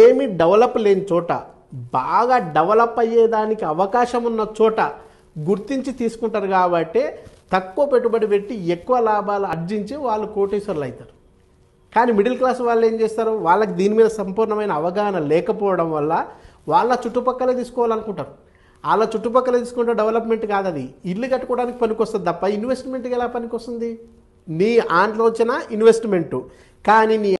ఏమి డెవలప్ లేని చోట బాగా డెవలప్ అయ్యేదానికి అవకాశం ఉన్న చోట గుర్తించి తీసుకుంటారు కాబట్టి తక్కువ పెట్టుబడి పెట్టి ఎక్కువ లాభాలు అర్జించి వాళ్ళు కోటీశ్వరులు అవుతారు కానీ మిడిల్ క్లాస్ వాళ్ళు ఏం చేస్తారు వాళ్ళకి దీని మీద సంపూర్ణమైన అవగాహన లేకపోవడం వల్ల వాళ్ళ చుట్టుపక్కల తీసుకోవాలనుకుంటారు వాళ్ళ చుట్టుపక్కల తీసుకుంటే డెవలప్మెంట్ కాదు అది ఇల్లు కట్టుకోవడానికి పనికొస్తుంది తప్ప ఇన్వెస్ట్మెంట్కి ఎలా పనికొస్తుంది నీ ఆంట్లో వచ్చిన ఇన్వెస్ట్మెంటు కానీ నీ